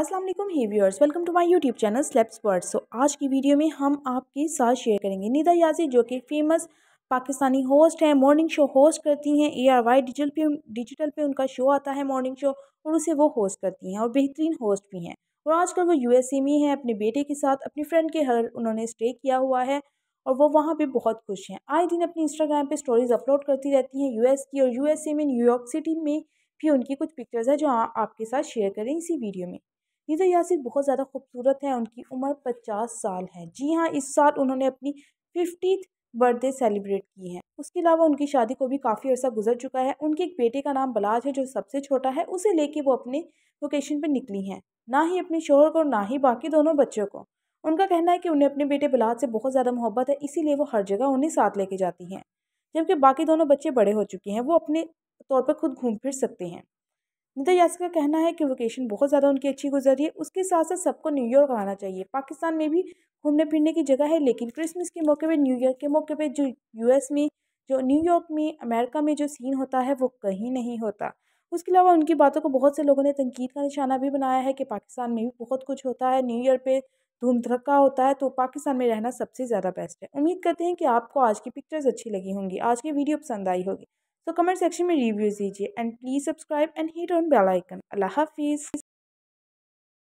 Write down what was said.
अस्सलाम वालेकुम hi viewers welcome to my YouTube channel slaps word so आज की वीडियो में हम आपके साथ शेयर करेंगे निदा याजी जो कि फेमस पाकिस्तानी होस्ट हैं मॉर्निंग शो होस्ट करती हैं ए आर वाई डिजिटल पे डिजिटल पे उनका शो आता है मॉर्निंग शो और उसे वो होस्ट करती हैं और बेहतरीन होस्ट भी हैं और आजकल वो यू ए में हैं अपने बेटे के साथ अपनी फ्रेंड के घर उन्होंने स्टे किया हुआ है और वो वहाँ पे बहुत खुश हैं आए दिन अपनी इंस्टाग्राम पे स्टोरीज अपलोड करती रहती हैं यूएस की और यूएसए में न्यूयॉर्क सिटी में भी उनकी कुछ पिक्चर्स हैं जो आपके साथ शेयर करें इसी वीडियो में हीज़ा यासिर बहुत ज़्यादा खूबसूरत हैं उनकी उम्र पचास साल है जी हाँ इस साल उन्होंने अपनी फिफ्टीथ बर्थडे सेलिब्रेट की है उसके अलावा उनकी शादी को भी काफ़ी अर्सा गुजर चुका है उनके एक बेटे का नाम बलाज है जो सबसे छोटा है उसे लेके वो अपने लोकेशन पर निकली हैं ना ही अपने शोहर को और ना ही बाकी दोनों बच्चों को उनका कहना है कि उन्हें अपने बेटे बलाज से बहुत ज़्यादा मोहब्बत है इसीलिए वो हर जगह उन्हें साथ लेके जाती हैं जबकि बाकी दोनों बच्चे बड़े हो चुके हैं वो अपने तौर पर खुद घूम फिर सकते हैं निदा यासी का कहना है कि वोकेशन बहुत ज़्यादा उनकी अच्छी गुजरी है उसके साथ साथ सबको न्यूयॉर्क आना चाहिए पाकिस्तान में भी घूमने फिरने की जगह है लेकिन क्रिसमस के मौके पर न्यूयॉर्क के मौके पर जो यूएस में जो न्यूयॉर्क में अमेरिका में जो सीन होता है वो कहीं नहीं होता उसके अलावा उनकी बातों को बहुत से लोगों ने तनकीद का निशाना भी बनाया है कि पाकिस्तान में भी बहुत कुछ होता है न्यू ईयर पे धूम धड़का होता है तो पाकिस्तान में रहना सबसे ज़्यादा बेस्ट है उम्मीद करते हैं कि आपको आज की पिक्चर्स अच्छी लगी होंगी आज की वीडियो पसंद आई होगी सो कमेंट सेक्शन में रिव्यूज़ दीजिए and please subscribe and hit on bell icon अल्लाह हाफिज़